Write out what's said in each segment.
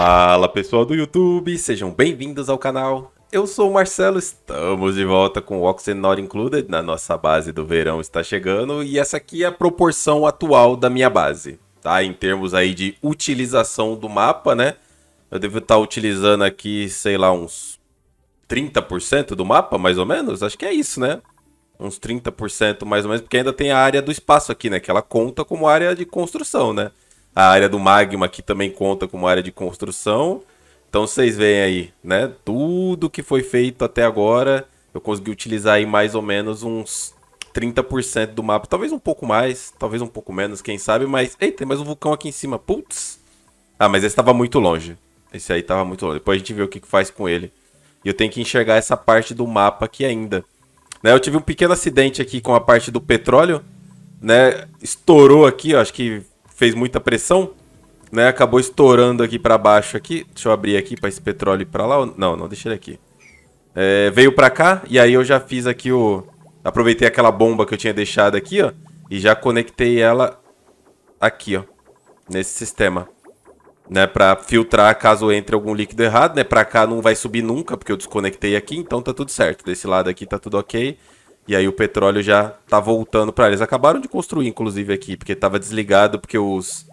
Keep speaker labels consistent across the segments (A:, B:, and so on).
A: Fala pessoal do YouTube, sejam bem-vindos ao canal. Eu sou o Marcelo, estamos de volta com o Oxygen Not Included na nossa base do verão está chegando e essa aqui é a proporção atual da minha base, tá? Em termos aí de utilização do mapa, né? Eu devo estar tá utilizando aqui, sei lá, uns 30% do mapa, mais ou menos? Acho que é isso, né? Uns 30% mais ou menos, porque ainda tem a área do espaço aqui, né? Que ela conta como área de construção, né? A área do magma, aqui também conta como área de construção. Então vocês veem aí, né? Tudo que foi feito até agora, eu consegui utilizar aí mais ou menos uns 30% do mapa. Talvez um pouco mais, talvez um pouco menos, quem sabe, mas... Eita, tem mais um vulcão aqui em cima. Putz! Ah, mas esse estava muito longe. Esse aí estava muito longe. Depois a gente vê o que, que faz com ele. E eu tenho que enxergar essa parte do mapa aqui ainda. Né, eu tive um pequeno acidente aqui com a parte do petróleo, né? Estourou aqui, ó, acho que fez muita pressão, né? Acabou estourando aqui para baixo aqui. Deixa eu abrir aqui para esse petróleo ir para lá. Não, não, deixa ele aqui. É, veio para cá e aí eu já fiz aqui o aproveitei aquela bomba que eu tinha deixado aqui, ó, e já conectei ela aqui, ó, nesse sistema, né, para filtrar caso entre algum líquido errado, né? Para cá não vai subir nunca, porque eu desconectei aqui, então tá tudo certo. Desse lado aqui tá tudo OK. E aí o petróleo já tá voltando para eles. Acabaram de construir, inclusive, aqui, porque tava desligado, porque os,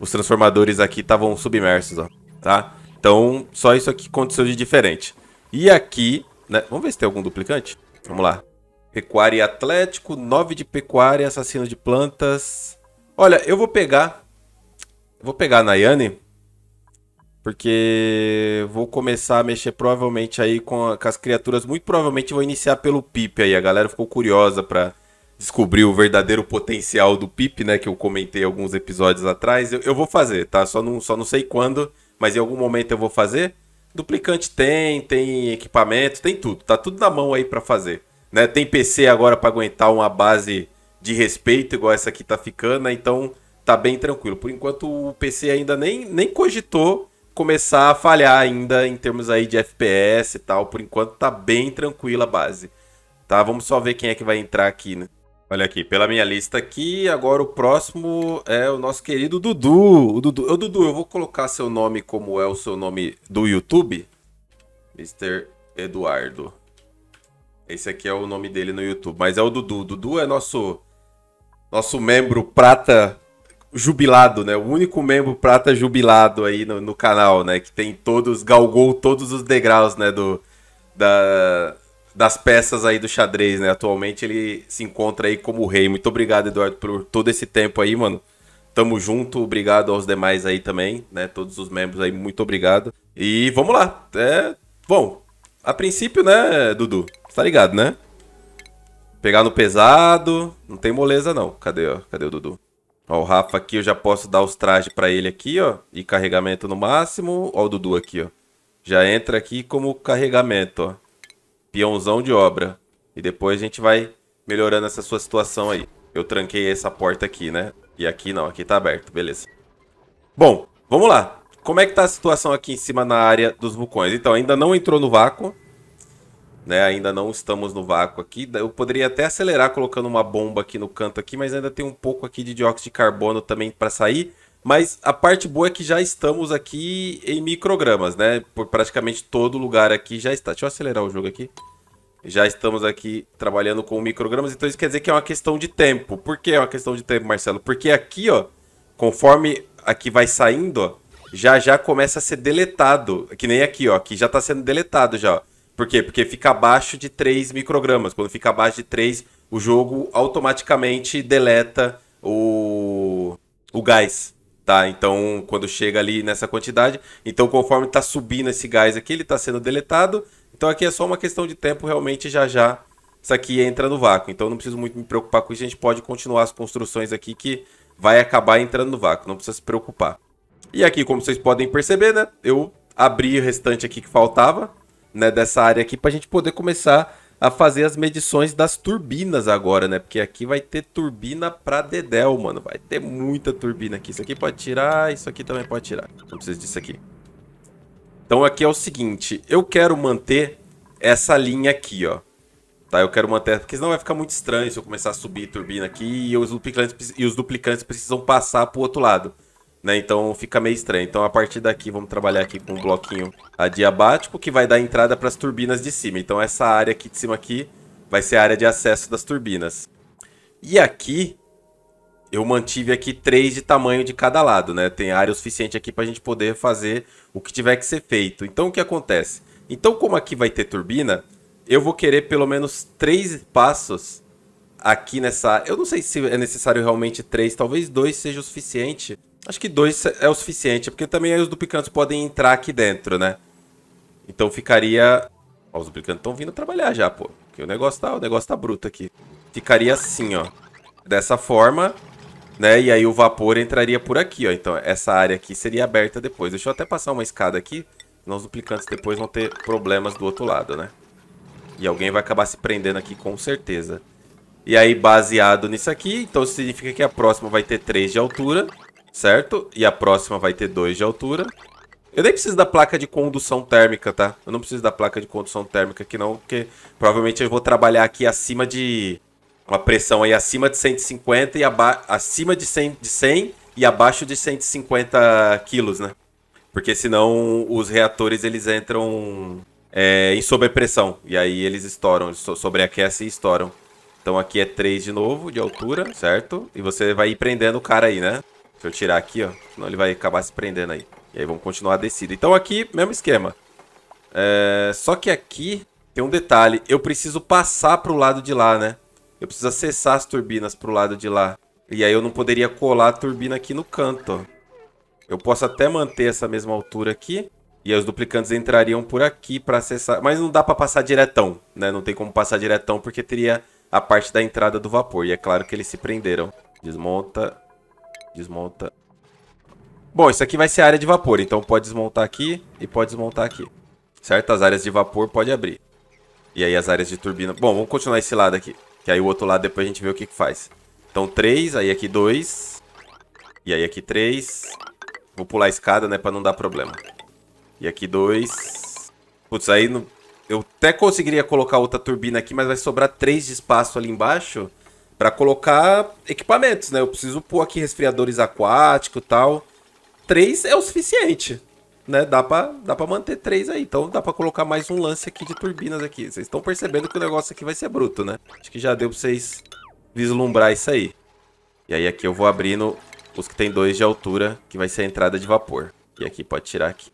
A: os transformadores aqui estavam submersos, ó, tá? Então, só isso aqui aconteceu de diferente. E aqui, né? Vamos ver se tem algum duplicante? Vamos lá. Pecuária Atlético, 9 de pecuária, assassino de plantas. Olha, eu vou pegar... Vou pegar a Nayane porque vou começar a mexer provavelmente aí com, a, com as criaturas. Muito provavelmente vou iniciar pelo Pip aí. A galera ficou curiosa para descobrir o verdadeiro potencial do Pip, né? Que eu comentei alguns episódios atrás. Eu, eu, vou fazer, tá? Só não, só não sei quando, mas em algum momento eu vou fazer. Duplicante tem, tem equipamento, tem tudo. Tá tudo na mão aí para fazer. Né? Tem PC agora para aguentar uma base de respeito, igual essa aqui tá ficando, né? Então tá bem tranquilo. Por enquanto o PC ainda nem, nem cogitou começar a falhar ainda em termos aí de FPS e tal. Por enquanto tá bem tranquila a base. Tá, vamos só ver quem é que vai entrar aqui, né? Olha aqui, pela minha lista aqui, agora o próximo é o nosso querido Dudu. O Dudu, eu, Dudu, eu vou colocar seu nome como é o seu nome do YouTube? Mr. Eduardo. Esse aqui é o nome dele no YouTube, mas é o Dudu. Dudu é nosso nosso membro prata jubilado, né? O único membro prata jubilado aí no, no, canal, né? Que tem todos, galgou todos os degraus, né? Do, da, das peças aí do xadrez, né? Atualmente ele se encontra aí como rei. Muito obrigado, Eduardo, por todo esse tempo aí, mano. Tamo junto, obrigado aos demais aí também, né? Todos os membros aí, muito obrigado. E vamos lá. É, bom, a princípio, né, Dudu? Tá ligado, né? Pegar no pesado, não tem moleza não. Cadê, ó? Cadê o Dudu? Ó, o Rafa aqui, eu já posso dar os trajes para ele aqui, ó. E carregamento no máximo. Ó o Dudu aqui, ó. Já entra aqui como carregamento, ó. Peãozão de obra. E depois a gente vai melhorando essa sua situação aí. Eu tranquei essa porta aqui, né? E aqui não, aqui tá aberto, beleza. Bom, vamos lá. Como é que tá a situação aqui em cima na área dos vulcões? Então, ainda não entrou no vácuo né? Ainda não estamos no vácuo aqui. Eu poderia até acelerar colocando uma bomba aqui no canto aqui, mas ainda tem um pouco aqui de dióxido de carbono também para sair. Mas a parte boa é que já estamos aqui em microgramas, né? Por praticamente todo lugar aqui já está. Deixa eu acelerar o jogo aqui. Já estamos aqui trabalhando com microgramas, então isso quer dizer que é uma questão de tempo. Por que é uma questão de tempo, Marcelo? Porque aqui, ó, conforme aqui vai saindo, ó, já já começa a ser deletado. Que nem aqui, ó, que já está sendo deletado já, ó. Por quê? Porque fica abaixo de 3 microgramas. Quando fica abaixo de 3, o jogo automaticamente deleta o, o gás. Tá, então quando chega ali nessa quantidade, então conforme está subindo esse gás aqui, ele está sendo deletado. Então aqui é só uma questão de tempo, realmente já já isso aqui entra no vácuo. Então não preciso muito me preocupar com isso, a gente pode continuar as construções aqui que vai acabar entrando no vácuo, não precisa se preocupar. E aqui, como vocês podem perceber, né, eu abri o restante aqui que faltava, né, dessa área aqui para a gente poder começar a fazer as medições das turbinas agora, né? Porque aqui vai ter turbina para dedéu, mano. Vai ter muita turbina aqui. Isso aqui pode tirar, isso aqui também pode tirar. Não preciso disso aqui. Então aqui é o seguinte, eu quero manter essa linha aqui, ó. Tá, eu quero manter, porque senão vai ficar muito estranho se eu começar a subir turbina aqui e os duplicantes, e os duplicantes precisam passar pro outro lado. Né? Então fica meio estranho. Então a partir daqui vamos trabalhar aqui com um bloquinho adiabático que vai dar entrada para as turbinas de cima. Então essa área aqui de cima aqui vai ser a área de acesso das turbinas. E aqui eu mantive aqui três de tamanho de cada lado, né? Tem área o suficiente aqui para a gente poder fazer o que tiver que ser feito. Então o que acontece? Então como aqui vai ter turbina, eu vou querer pelo menos três passos aqui nessa... Eu não sei se é necessário realmente três, talvez dois seja o suficiente Acho que dois é o suficiente, porque também os duplicantes podem entrar aqui dentro, né? Então ficaria... Ó, os duplicantes estão vindo trabalhar já, pô. Porque o negócio, tá, o negócio tá bruto aqui. Ficaria assim, ó. Dessa forma, né? E aí o vapor entraria por aqui, ó. Então essa área aqui seria aberta depois. Deixa eu até passar uma escada aqui, senão os duplicantes depois vão ter problemas do outro lado, né? E alguém vai acabar se prendendo aqui com certeza. E aí, baseado nisso aqui, então significa que a próxima vai ter 3 de altura certo? E a próxima vai ter 2 de altura. Eu nem preciso da placa de condução térmica, tá? Eu não preciso da placa de condução térmica aqui não, porque provavelmente eu vou trabalhar aqui acima de... Uma pressão aí acima de 150 e aba... acima de 100, de 100 e abaixo de 150 quilos, né? Porque senão os reatores eles entram é, em sobrepressão. E aí eles estouram, eles sobreaquecem e estouram. Então aqui é 3 de novo de altura, certo? E você vai ir prendendo o cara aí, né? Deixa eu tirar aqui, ó. Senão ele vai acabar se prendendo aí. E aí vamos continuar a descida. Então aqui, mesmo esquema. É... Só que aqui tem um detalhe. Eu preciso passar pro lado de lá, né? Eu preciso acessar as turbinas pro lado de lá. E aí eu não poderia colar a turbina aqui no canto, ó. Eu posso até manter essa mesma altura aqui. E os duplicantes entrariam por aqui para acessar. Mas não dá para passar diretão, né? Não tem como passar diretão porque teria a parte da entrada do vapor. E é claro que eles se prenderam. Desmonta. Desmonta. Bom, isso aqui vai ser a área de vapor, então pode desmontar aqui e pode desmontar aqui. Certo? As áreas de vapor pode abrir. E aí as áreas de turbina... Bom, vamos continuar esse lado aqui. Que aí o outro lado depois a gente vê o que, que faz. Então 3, aí aqui 2. E aí aqui 3. Vou pular a escada, né? Pra não dar problema. E aqui 2. Putz, aí não... eu até conseguiria colocar outra turbina aqui, mas vai sobrar 3 de espaço ali embaixo para colocar equipamentos, né? Eu preciso pôr aqui resfriadores aquáticos e tal. Três é o suficiente, né? Dá para, dá manter três aí. Então dá para colocar mais um lance aqui de turbinas aqui. Vocês estão percebendo que o negócio aqui vai ser bruto, né? Acho que já deu para vocês vislumbrar isso aí. E aí aqui eu vou abrindo os que tem dois de altura, que vai ser a entrada de vapor. E aqui, pode tirar aqui.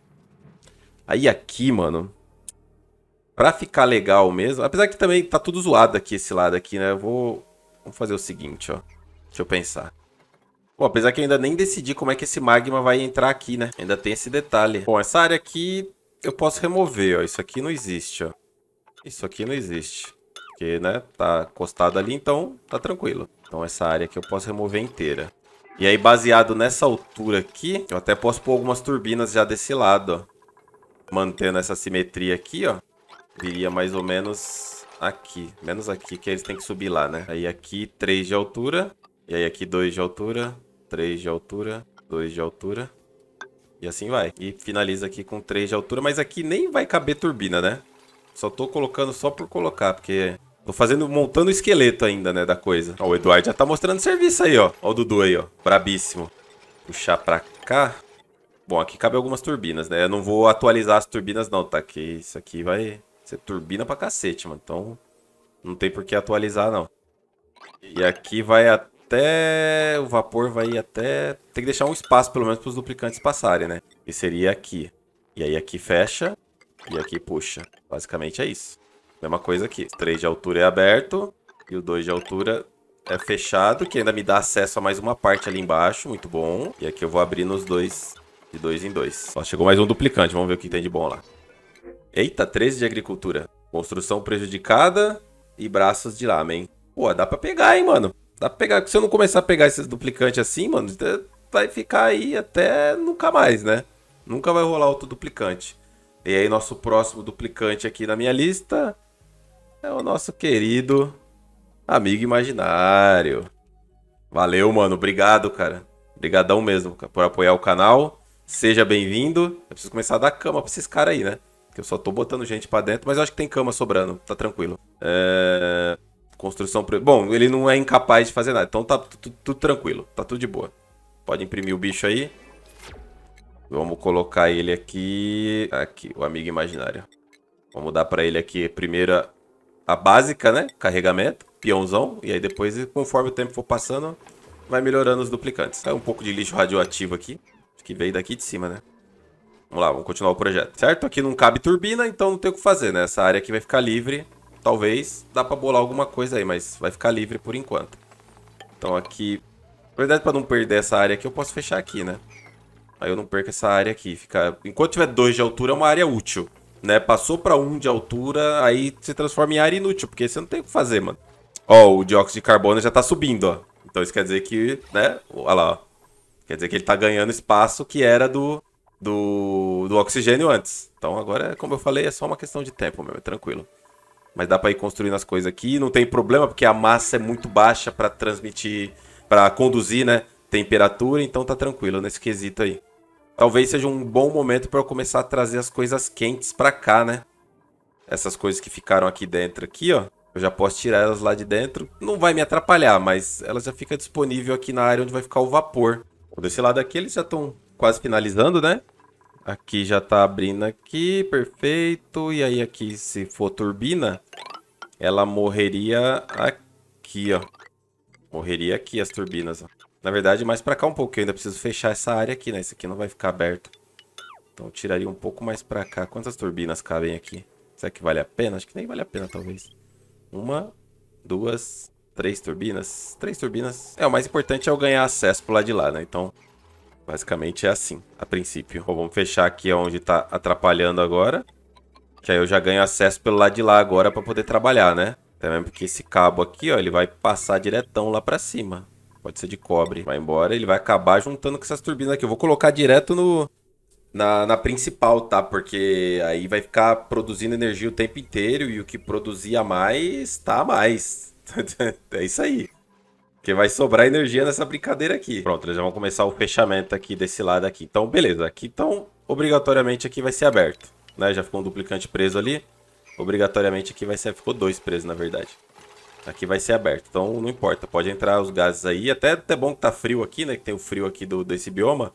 A: Aí aqui, mano, pra ficar legal mesmo... Apesar que também tá tudo zoado aqui, esse lado aqui, né? Eu vou Vamos fazer o seguinte, ó. Deixa eu pensar. Bom, apesar que eu ainda nem decidi como é que esse magma vai entrar aqui, né? Ainda tem esse detalhe. Bom, essa área aqui eu posso remover, ó. Isso aqui não existe, ó. Isso aqui não existe. Porque, né, tá encostado ali, então tá tranquilo. Então essa área aqui eu posso remover inteira. E aí, baseado nessa altura aqui, eu até posso pôr algumas turbinas já desse lado, ó. Mantendo essa simetria aqui, ó. Viria mais ou menos aqui. Menos aqui, que eles têm que subir lá, né? Aí aqui 3 de altura. E aí aqui 2 de altura. 3 de altura. 2 de altura. E assim vai. E finaliza aqui com 3 de altura. Mas aqui nem vai caber turbina, né? Só tô colocando só por colocar, porque... Tô fazendo, montando o esqueleto ainda, né, da coisa. Ó, o Eduardo já tá mostrando serviço aí, ó. Ó o Dudu aí, ó. Brabíssimo. Puxar pra cá. Bom, aqui cabe algumas turbinas, né? Eu não vou atualizar as turbinas não, tá? Que isso aqui vai você turbina pra cacete, mano. Então, não tem por que atualizar, não. E aqui vai até... O vapor vai até... Tem que deixar um espaço, pelo menos, pros duplicantes passarem, né? E seria aqui. E aí aqui fecha. E aqui puxa. Basicamente é isso. Mesma coisa aqui. O 3 de altura é aberto. E o 2 de altura é fechado, que ainda me dá acesso a mais uma parte ali embaixo. Muito bom. E aqui eu vou abrir nos dois, de dois em dois. Ó, chegou mais um duplicante. Vamos ver o que tem de bom lá. Eita, 13 de agricultura. Construção prejudicada e braços de hein? Pô, dá pra pegar, hein, mano. Dá pra pegar. Se eu não começar a pegar esses duplicantes assim, mano, vai ficar aí até nunca mais, né? Nunca vai rolar outro duplicante. E aí, nosso próximo duplicante aqui na minha lista é o nosso querido amigo imaginário. Valeu, mano. Obrigado, cara. Obrigadão mesmo por apoiar o canal. Seja bem-vindo. Eu preciso começar a dar cama pra esses caras aí, né? Que eu só tô botando gente para dentro, mas eu acho que tem cama sobrando, tá tranquilo. É... Construção. Bom, ele não é incapaz de fazer nada, então tá tudo tranquilo, tá tudo de boa. Pode imprimir o bicho aí. Vamos colocar ele aqui. Aqui, o amigo imaginário. Vamos dar para ele aqui primeiro a, a básica, né? Carregamento, peãozão. E aí depois, conforme o tempo for passando, vai melhorando os duplicantes. É um pouco de lixo radioativo aqui. Acho que veio daqui de cima, né? Vamos lá, vamos continuar o projeto, certo? Aqui não cabe turbina, então não tem o que fazer, né? Essa área aqui vai ficar livre. Talvez dá pra bolar alguma coisa aí, mas vai ficar livre por enquanto. Então aqui... Na verdade, pra não perder essa área aqui, eu posso fechar aqui, né? Aí eu não perco essa área aqui. Fica... Enquanto tiver dois de altura, é uma área útil. Né? Passou pra um de altura, aí se transforma em área inútil, porque você não tem o que fazer, mano. Ó, o dióxido de carbono já tá subindo, ó. Então isso quer dizer que, né? Olha lá, ó. Quer dizer que ele tá ganhando espaço que era do, do, do oxigênio antes. Então agora, como eu falei, é só uma questão de tempo mesmo, é tranquilo. Mas dá para ir construindo as coisas aqui, não tem problema porque a massa é muito baixa para transmitir, para conduzir, né, temperatura, então tá tranquilo nesse quesito aí. Talvez seja um bom momento para eu começar a trazer as coisas quentes para cá, né? Essas coisas que ficaram aqui dentro aqui, ó. Eu já posso tirar elas lá de dentro. Não vai me atrapalhar, mas ela já fica disponível aqui na área onde vai ficar o vapor. Desse lado aqui eles já estão quase finalizando, né? Aqui já tá abrindo aqui, perfeito. E aí aqui, se for turbina, ela morreria aqui, ó. Morreria aqui as turbinas, ó. Na verdade, mais pra cá um pouco. Eu ainda preciso fechar essa área aqui, né? Isso aqui não vai ficar aberto. Então tiraria um pouco mais pra cá. Quantas turbinas cabem aqui? Será que vale a pena? Acho que nem vale a pena, talvez. Uma, duas, três turbinas. Três turbinas. É, o mais importante é eu ganhar acesso pro lado de lá, né? Então Basicamente é assim, a princípio. Bom, vamos fechar aqui onde tá atrapalhando agora. Que aí eu já ganho acesso pelo lado de lá agora para poder trabalhar, né? Até mesmo porque esse cabo aqui, ó, ele vai passar diretão lá para cima. Pode ser de cobre. Vai embora, ele vai acabar juntando com essas turbinas aqui. Eu vou colocar direto no, na, na, principal, tá? Porque aí vai ficar produzindo energia o tempo inteiro e o que produzia mais, tá a mais. é isso aí. Porque vai sobrar energia nessa brincadeira aqui. Pronto, eles já vão começar o fechamento aqui desse lado aqui. Então, beleza. Aqui, então, obrigatoriamente aqui vai ser aberto. Né? Já ficou um duplicante preso ali. Obrigatoriamente aqui vai ser... Ficou dois presos, na verdade. Aqui vai ser aberto. Então, não importa. Pode entrar os gases aí. Até, até bom que tá frio aqui, né? Que tem o frio aqui do, desse bioma.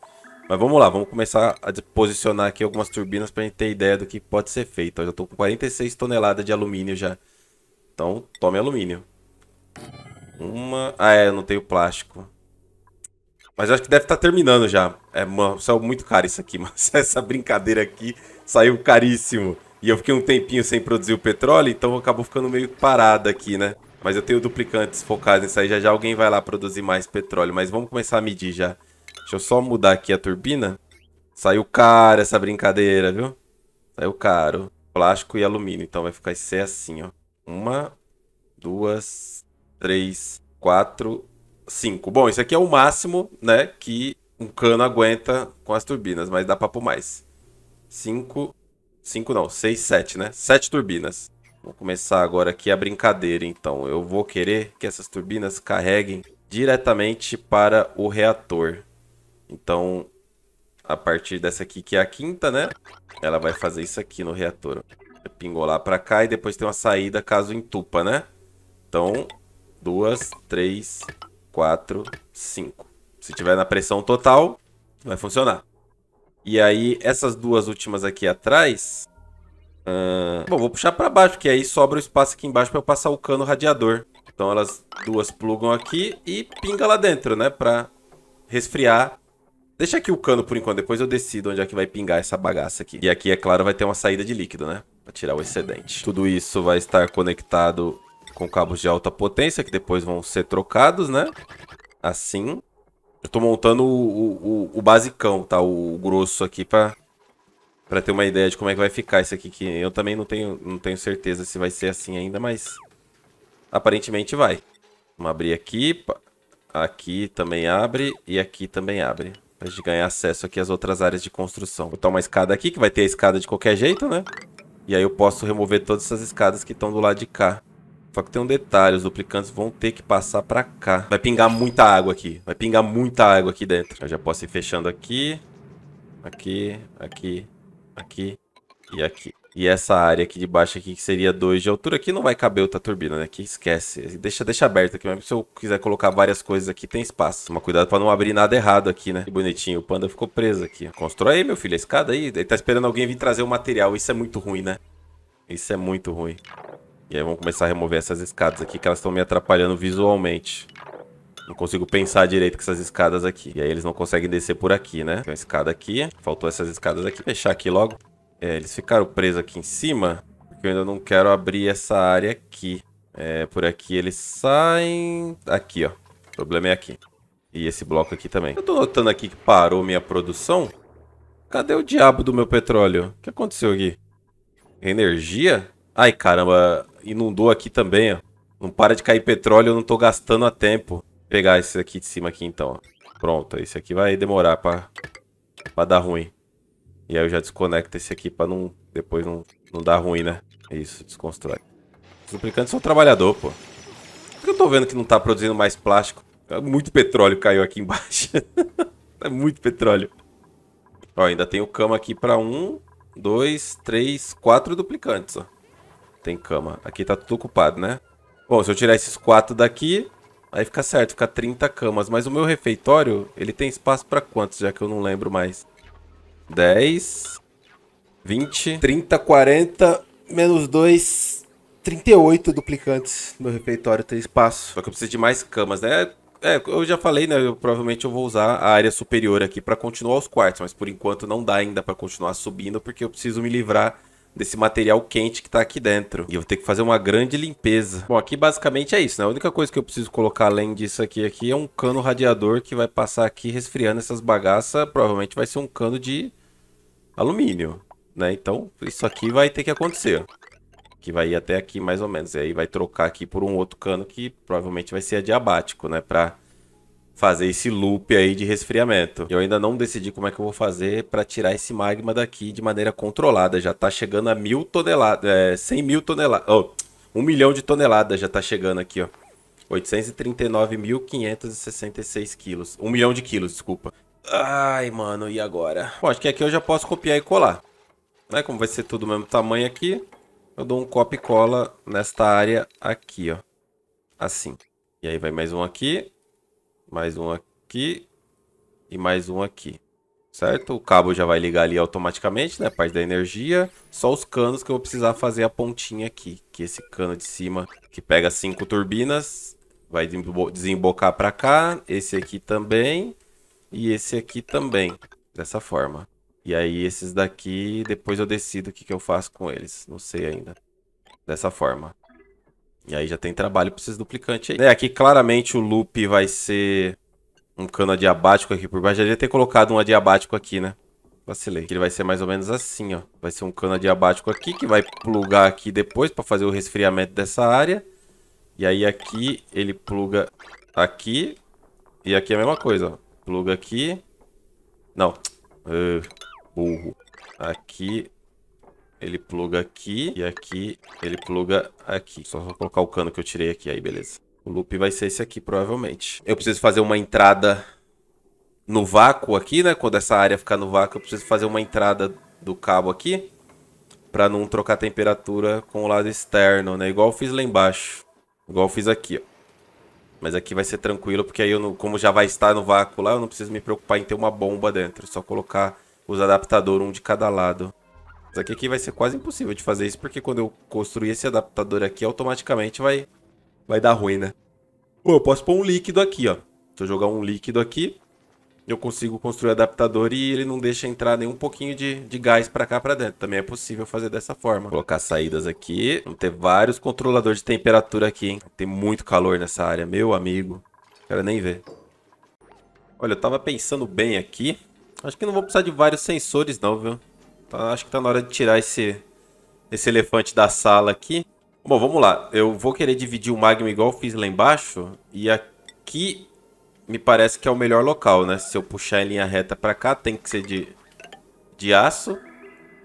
A: Mas vamos lá. Vamos começar a posicionar aqui algumas turbinas pra gente ter ideia do que pode ser feito. Eu já tô com 46 toneladas de alumínio já. Então, tome alumínio. Uma. Ah, é, não tenho plástico. Mas acho que deve estar tá terminando já. É, mano, saiu muito caro isso aqui, mas essa brincadeira aqui saiu caríssimo. E eu fiquei um tempinho sem produzir o petróleo, então acabou ficando meio parado aqui, né? Mas eu tenho duplicantes focados nisso aí, já já alguém vai lá produzir mais petróleo. Mas vamos começar a medir já. Deixa eu só mudar aqui a turbina. Saiu caro essa brincadeira, viu? Saiu caro. Plástico e alumínio, então vai ficar isso assim, ó. Uma, duas, 3, 4, 5. Bom, isso aqui é o máximo, né, que um cano aguenta com as turbinas, mas dá por mais. 5, 5 não, 6, 7, né? 7 turbinas. Vou começar agora aqui a brincadeira, então. Eu vou querer que essas turbinas carreguem diretamente para o reator. Então, a partir dessa aqui, que é a quinta, né? Ela vai fazer isso aqui no reator. Pingolar para cá e depois tem uma saída caso entupa, né? Então, duas, três, quatro, cinco. Se tiver na pressão total, vai funcionar. E aí, essas duas últimas aqui atrás... Uh... Bom, vou puxar para baixo, porque aí sobra o espaço aqui embaixo para eu passar o cano radiador. Então elas duas plugam aqui e pinga lá dentro, né? Pra resfriar. Deixa aqui o cano por enquanto, depois eu decido onde é que vai pingar essa bagaça aqui. E aqui, é claro, vai ter uma saída de líquido, né? Pra tirar o excedente. Tudo isso vai estar conectado com cabos de alta potência, que depois vão ser trocados, né? Assim. Eu tô montando o, o, o basicão, tá? O, o grosso aqui pra, pra ter uma ideia de como é que vai ficar isso aqui. Que eu também não tenho, não tenho certeza se vai ser assim ainda, mas aparentemente vai. Vamos abrir aqui. Aqui também abre e aqui também abre. Pra gente ganhar acesso aqui às outras áreas de construção. Vou botar uma escada aqui, que vai ter a escada de qualquer jeito, né? E aí eu posso remover todas essas escadas que estão do lado de cá. Só que tem um detalhe, os duplicantes vão ter que passar pra cá. Vai pingar muita água aqui. Vai pingar muita água aqui dentro. Eu já posso ir fechando aqui, aqui, aqui, aqui e aqui. E essa área aqui de baixo aqui, que seria 2 de altura, aqui não vai caber outra turbina, né? Aqui esquece. Deixa, deixa aberto aqui, mas se eu quiser colocar várias coisas aqui, tem espaço. Toma cuidado pra não abrir nada errado aqui, né? Que bonitinho, o panda ficou preso aqui. Constrói aí, meu filho, a escada aí. Ele tá esperando alguém vir trazer o material. Isso é muito ruim, né? Isso é muito ruim. E aí vamos começar a remover essas escadas aqui, que elas estão me atrapalhando visualmente. Não consigo pensar direito com essas escadas aqui. E aí eles não conseguem descer por aqui, né? Tem uma escada aqui. Faltou essas escadas aqui. Fechar aqui logo. É, eles ficaram presos aqui em cima. Porque eu ainda não quero abrir essa área aqui. É, por aqui eles saem... Aqui, ó. O problema é aqui. E esse bloco aqui também. Eu tô notando aqui que parou minha produção. Cadê o diabo do meu petróleo? O que aconteceu aqui? Energia? Ai, caramba inundou aqui também, ó. Não para de cair petróleo, eu não tô gastando a tempo. Vou pegar esse aqui de cima aqui, então. Ó. Pronto, esse aqui vai demorar pra, pra dar ruim. E aí eu já desconecto esse aqui pra não... Depois não, não dar ruim, né? É isso, desconstrói. Os duplicantes são trabalhador, pô. Por que eu tô vendo que não tá produzindo mais plástico? Tá muito petróleo caiu aqui embaixo. é muito petróleo. Ó, ainda tem o cama aqui pra um, dois, três, quatro duplicantes, ó. Tem cama. Aqui tá tudo ocupado, né? Bom, se eu tirar esses quatro daqui, aí fica certo, fica 30 camas. Mas o meu refeitório, ele tem espaço pra quantos, já que eu não lembro mais? 10, 20, 30, 40, menos 2, 38 duplicantes. Meu refeitório tem espaço. Só que eu preciso de mais camas, né? É, eu já falei, né? Eu, provavelmente eu vou usar a área superior aqui para continuar os quartos, mas por enquanto não dá ainda para continuar subindo, porque eu preciso me livrar desse material quente que tá aqui dentro. E eu vou ter que fazer uma grande limpeza. Bom, aqui basicamente é isso, né? A única coisa que eu preciso colocar além disso aqui, aqui é um cano radiador que vai passar aqui resfriando essas bagaças. Provavelmente vai ser um cano de alumínio, né? Então, isso aqui vai ter que acontecer. Que vai ir até aqui mais ou menos. E aí vai trocar aqui por um outro cano que provavelmente vai ser adiabático, né? Pra fazer esse loop aí de resfriamento. Eu ainda não decidi como é que eu vou fazer para tirar esse magma daqui de maneira controlada. Já tá chegando a mil toneladas, é, 100 mil toneladas, oh, um milhão de toneladas já tá chegando aqui, ó. 839.566 quilos. um milhão de quilos, desculpa. Ai, mano, e agora? Bom, acho que aqui eu já posso copiar e colar. Né? Como vai ser tudo o mesmo tamanho aqui, eu dou um copy e cola nesta área aqui, ó. Assim. E aí vai mais um aqui mais um aqui e mais um aqui. Certo? O cabo já vai ligar ali automaticamente, né? Parte da energia. Só os canos que eu vou precisar fazer a pontinha aqui. Que esse cano de cima, que pega cinco turbinas, vai desembocar para cá. Esse aqui também. E esse aqui também. Dessa forma. E aí esses daqui, depois eu decido o que, que eu faço com eles. Não sei ainda. Dessa forma. E aí já tem trabalho para esses duplicantes aí. É, aqui claramente o loop vai ser um cano adiabático aqui por baixo. Já devia ter colocado um adiabático aqui, né? Vacilei. Ele vai ser mais ou menos assim, ó. Vai ser um cano adiabático aqui que vai plugar aqui depois para fazer o resfriamento dessa área. E aí aqui ele pluga aqui. E aqui é a mesma coisa, ó. Pluga aqui. Não. Uh, burro. Aqui ele pluga aqui e aqui ele pluga aqui. Só vou colocar o cano que eu tirei aqui, aí beleza. O loop vai ser esse aqui, provavelmente. Eu preciso fazer uma entrada no vácuo aqui, né? Quando essa área ficar no vácuo, eu preciso fazer uma entrada do cabo aqui para não trocar temperatura com o lado externo, né? Igual eu fiz lá embaixo. Igual eu fiz aqui, ó. Mas aqui vai ser tranquilo, porque aí, eu não, como já vai estar no vácuo lá, eu não preciso me preocupar em ter uma bomba dentro. É só colocar os adaptadores um de cada lado. Só que aqui vai ser quase impossível de fazer isso, porque quando eu construir esse adaptador aqui, automaticamente vai, vai dar ruim, né? Pô, eu posso pôr um líquido aqui, ó. Se eu jogar um líquido aqui, eu consigo construir o adaptador e ele não deixa entrar nem um pouquinho de, de gás para cá para dentro. Também é possível fazer dessa forma. Vou colocar saídas aqui. Vamos ter vários controladores de temperatura aqui, hein? Tem muito calor nessa área, meu amigo. Quero nem ver. Olha, eu tava pensando bem aqui. Acho que não vou precisar de vários sensores não, viu? Tá, acho que tá na hora de tirar esse, esse elefante da sala aqui. Bom, vamos lá. Eu vou querer dividir o magma igual eu fiz lá embaixo. E aqui me parece que é o melhor local, né? Se eu puxar em linha reta pra cá, tem que ser de, de aço.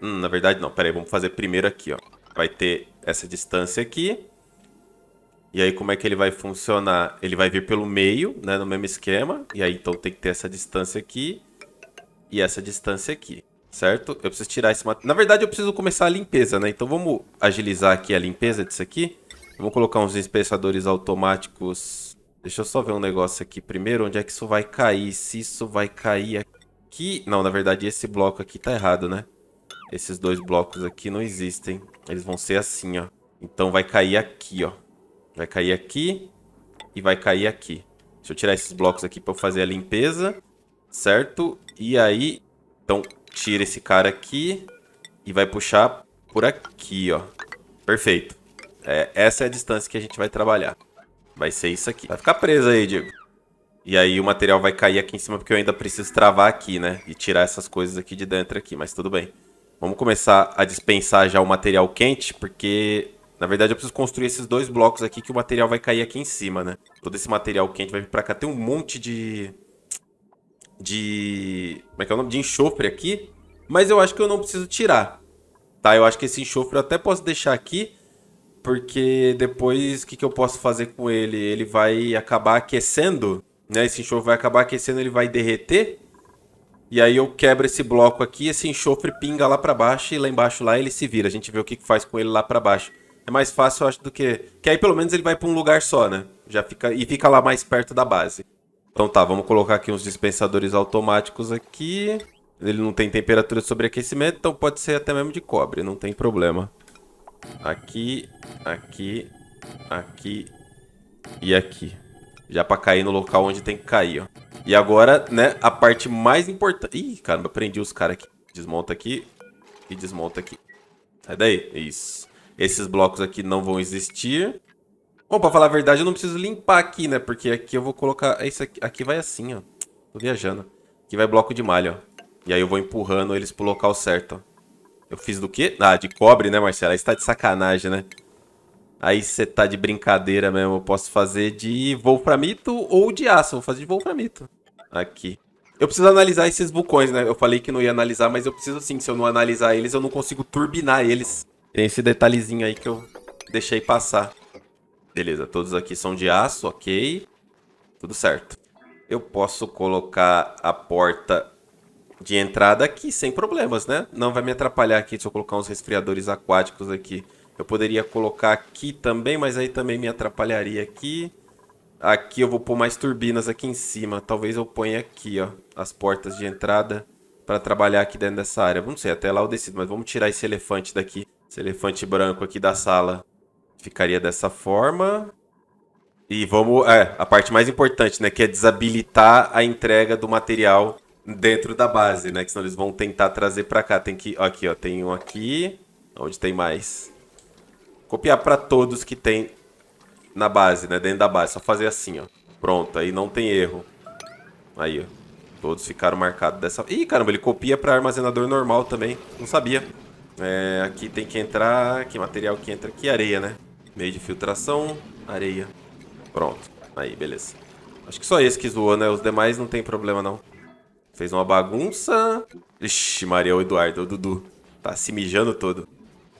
A: Hum, na verdade não, peraí, vamos fazer primeiro aqui, ó. Vai ter essa distância aqui. E aí como é que ele vai funcionar? Ele vai vir pelo meio, né, no mesmo esquema. E aí então tem que ter essa distância aqui e essa distância aqui certo? Eu preciso tirar esse material. Na verdade, eu preciso começar a limpeza, né? Então vamos agilizar aqui a limpeza disso aqui. Vamos colocar uns dispensadores automáticos. Deixa eu só ver um negócio aqui primeiro. Onde é que isso vai cair? Se isso vai cair aqui... Não, na verdade, esse bloco aqui tá errado, né? Esses dois blocos aqui não existem. Eles vão ser assim, ó. Então vai cair aqui, ó. Vai cair aqui e vai cair aqui. Deixa eu tirar esses blocos aqui para fazer a limpeza, certo? E aí, então tira esse cara aqui e vai puxar por aqui, ó. Perfeito. É, essa é a distância que a gente vai trabalhar. Vai ser isso aqui. Vai ficar preso aí, Diego. E aí o material vai cair aqui em cima porque eu ainda preciso travar aqui, né? E tirar essas coisas aqui de dentro aqui, mas tudo bem. Vamos começar a dispensar já o material quente, porque... Na verdade, eu preciso construir esses dois blocos aqui que o material vai cair aqui em cima, né? Todo esse material quente vai vir pra cá. Tem um monte de de. Como é que é o nome? De enxofre aqui. Mas eu acho que eu não preciso tirar. Tá? Eu acho que esse enxofre eu até posso deixar aqui. Porque depois o que, que eu posso fazer com ele? Ele vai acabar aquecendo. Né? Esse enxofre vai acabar aquecendo, ele vai derreter. E aí eu quebro esse bloco aqui, esse enxofre pinga lá para baixo e lá embaixo lá ele se vira. A gente vê o que, que faz com ele lá para baixo. É mais fácil, eu acho, do que... Que aí pelo menos ele vai para um lugar só, né? Já fica... E fica lá mais perto da base. Então tá, vamos colocar aqui uns dispensadores automáticos aqui. Ele não tem temperatura de sobreaquecimento, então pode ser até mesmo de cobre, não tem problema. Aqui, aqui, aqui e aqui. Já pra cair no local onde tem que cair, ó. E agora, né, a parte mais importante... Ih, caramba, prendi os caras aqui. Desmonta aqui e desmonta aqui. Sai daí. Isso. Esses blocos aqui não vão existir. Bom, pra falar a verdade, eu não preciso limpar aqui, né? Porque aqui eu vou colocar... Esse aqui, aqui vai assim, ó. Tô viajando. Aqui vai bloco de malha, ó. E aí eu vou empurrando eles pro local certo, ó. Eu fiz do quê? Ah, de cobre, né, Marcelo? Aí você tá de sacanagem, né? Aí você tá de brincadeira mesmo. Eu posso fazer de wolframito ou de aço. Vou fazer de wolframito. Aqui. Eu preciso analisar esses vulcões, né? Eu falei que não ia analisar, mas eu preciso sim. Se eu não analisar eles, eu não consigo turbinar eles. Tem esse detalhezinho aí que eu deixei passar. Beleza, todos aqui são de aço, ok. Tudo certo. Eu posso colocar a porta de entrada aqui sem problemas, né? Não vai me atrapalhar aqui se eu colocar uns resfriadores aquáticos aqui. Eu poderia colocar aqui também, mas aí também me atrapalharia aqui. Aqui eu vou pôr mais turbinas aqui em cima. Talvez eu ponha aqui, ó, as portas de entrada para trabalhar aqui dentro dessa área. Não sei, até lá eu decido, mas vamos tirar esse elefante daqui. Esse elefante branco aqui da sala. Ficaria dessa forma. E vamos. É, a parte mais importante, né? Que é desabilitar a entrega do material dentro da base, né? Que senão eles vão tentar trazer pra cá. Tem que. Ó, aqui, ó. Tem um aqui. Onde tem mais? Copiar pra todos que tem na base, né? Dentro da base. Só fazer assim, ó. Pronto, aí não tem erro. Aí, ó. Todos ficaram marcados dessa... Ih, caramba, ele copia para armazenador normal também. Não sabia. É, aqui tem que entrar... Que material que entra? Que areia, né? Meio de filtração, areia. Pronto. Aí, beleza. Acho que só esse que zoou, né? Os demais não tem problema, não. Fez uma bagunça. Ixi, Maria, o Eduardo, o Dudu. Tá se mijando todo.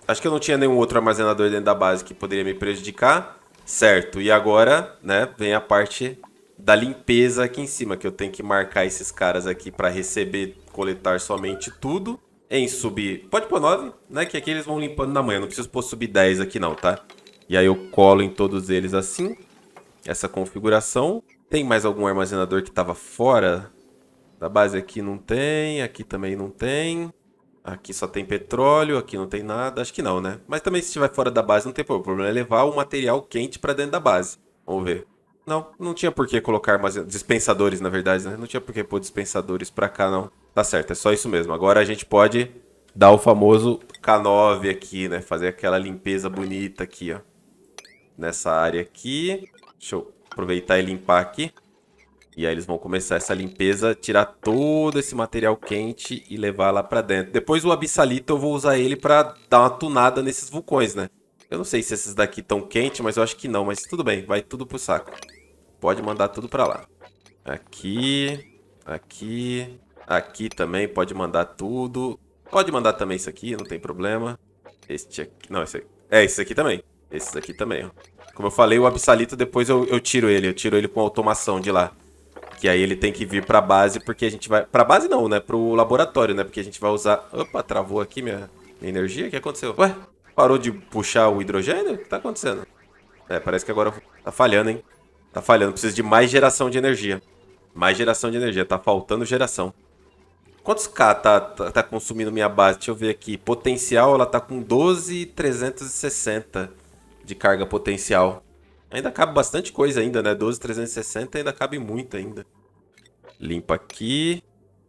A: Acho que eu não tinha nenhum outro armazenador dentro da base que poderia me prejudicar. Certo, e agora, né, vem a parte da limpeza aqui em cima, que eu tenho que marcar esses caras aqui para receber, coletar somente tudo. Em subir, pode pôr 9, né, que aqui eles vão limpando na manhã, não preciso pôr subir 10 aqui não, tá? E aí eu colo em todos eles assim, essa configuração. Tem mais algum armazenador que estava fora da base? Aqui não tem, aqui também não tem. Aqui só tem petróleo, aqui não tem nada. Acho que não, né? Mas também se estiver fora da base não tem problema. O problema é levar o material quente para dentro da base. Vamos ver. Não, não tinha por que colocar armazen... dispensadores, na verdade, né? Não tinha por que pôr dispensadores para cá, não. Tá certo, é só isso mesmo. Agora a gente pode dar o famoso K9 aqui, né? Fazer aquela limpeza bonita aqui, ó nessa área aqui. Deixa eu aproveitar e limpar aqui. E aí eles vão começar essa limpeza, tirar todo esse material quente e levar lá pra dentro. Depois o abissalito eu vou usar ele pra dar uma tunada nesses vulcões, né? Eu não sei se esses daqui estão quentes, mas eu acho que não. Mas tudo bem, vai tudo pro saco. Pode mandar tudo pra lá. Aqui, aqui, aqui também pode mandar tudo. Pode mandar também isso aqui, não tem problema. Este aqui, não, esse aqui. É, esse aqui também. Esses aqui também, ó. Como eu falei, o Absalito depois eu, eu tiro ele. Eu tiro ele com automação de lá. Que aí ele tem que vir pra base, porque a gente vai... Pra base não, né? Pro laboratório, né? Porque a gente vai usar... Opa, travou aqui minha, minha energia? O que aconteceu? Ué, parou de puxar o hidrogênio? O que tá acontecendo? É, parece que agora tá falhando, hein? Tá falhando. Precisa de mais geração de energia. Mais geração de energia. Tá faltando geração. Quantos K tá, tá, tá consumindo minha base? Deixa eu ver aqui. Potencial, ela tá com 12,360 de carga potencial. Ainda cabe bastante coisa ainda, né? 12,360 ainda cabe muito ainda. Limpa aqui.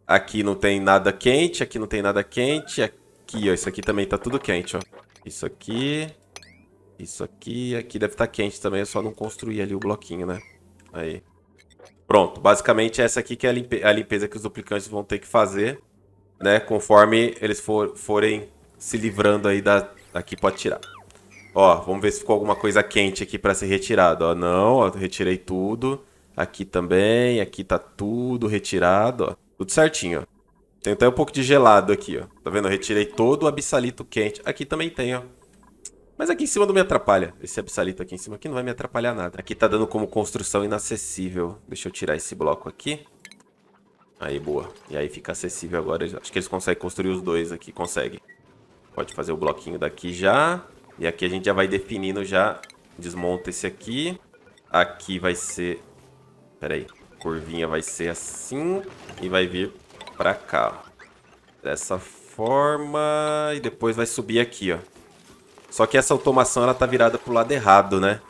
A: Aqui não tem nada quente, aqui não tem nada quente. Aqui, ó, isso aqui também tá tudo quente, ó. Isso aqui, isso aqui, aqui deve estar tá quente também, é só não construir ali o bloquinho, né? Aí. Pronto, basicamente essa aqui que é a, limpe a limpeza que os duplicantes vão ter que fazer, né? Conforme eles for forem se livrando aí da... Aqui pode tirar. Ó, vamos ver se ficou alguma coisa quente aqui para ser retirado, Ó, não, ó, retirei tudo. Aqui também, aqui tá tudo retirado, ó. Tudo certinho, ó. Tem até um pouco de gelado aqui, ó. Tá vendo? Eu retirei todo o absalito quente. Aqui também tem, ó. Mas aqui em cima não me atrapalha. Esse absalito aqui em cima aqui não vai me atrapalhar nada. Aqui tá dando como construção inacessível. Deixa eu tirar esse bloco aqui. Aí, boa. E aí fica acessível agora. Acho que eles conseguem construir os dois aqui. Consegue. Pode fazer o bloquinho daqui já. E aqui a gente já vai definindo já. Desmonta esse aqui. Aqui vai ser... Pera aí. Curvinha vai ser assim. E vai vir pra cá. Dessa forma. E depois vai subir aqui, ó. Só que essa automação, ela tá virada pro lado errado, né?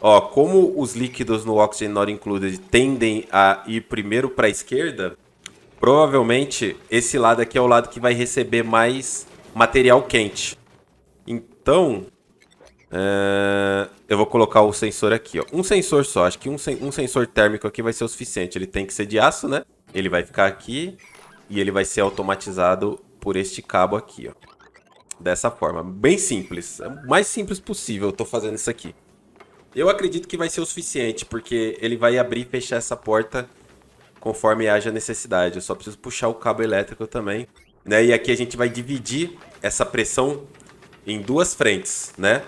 A: Ó, como os líquidos no Oxygen Not Included tendem a ir primeiro para a esquerda, provavelmente esse lado aqui é o lado que vai receber mais material quente. Então, eu vou colocar o sensor aqui, ó. Um sensor só, acho que um, sen um sensor térmico aqui vai ser o suficiente. Ele tem que ser de aço, né? Ele vai ficar aqui e ele vai ser automatizado por este cabo aqui, ó. Dessa forma, bem simples. É o mais simples possível eu tô fazendo isso aqui. Eu acredito que vai ser o suficiente, porque ele vai abrir e fechar essa porta conforme haja necessidade. Eu só preciso puxar o cabo elétrico também. Né? E aqui a gente vai dividir essa pressão em duas frentes, né?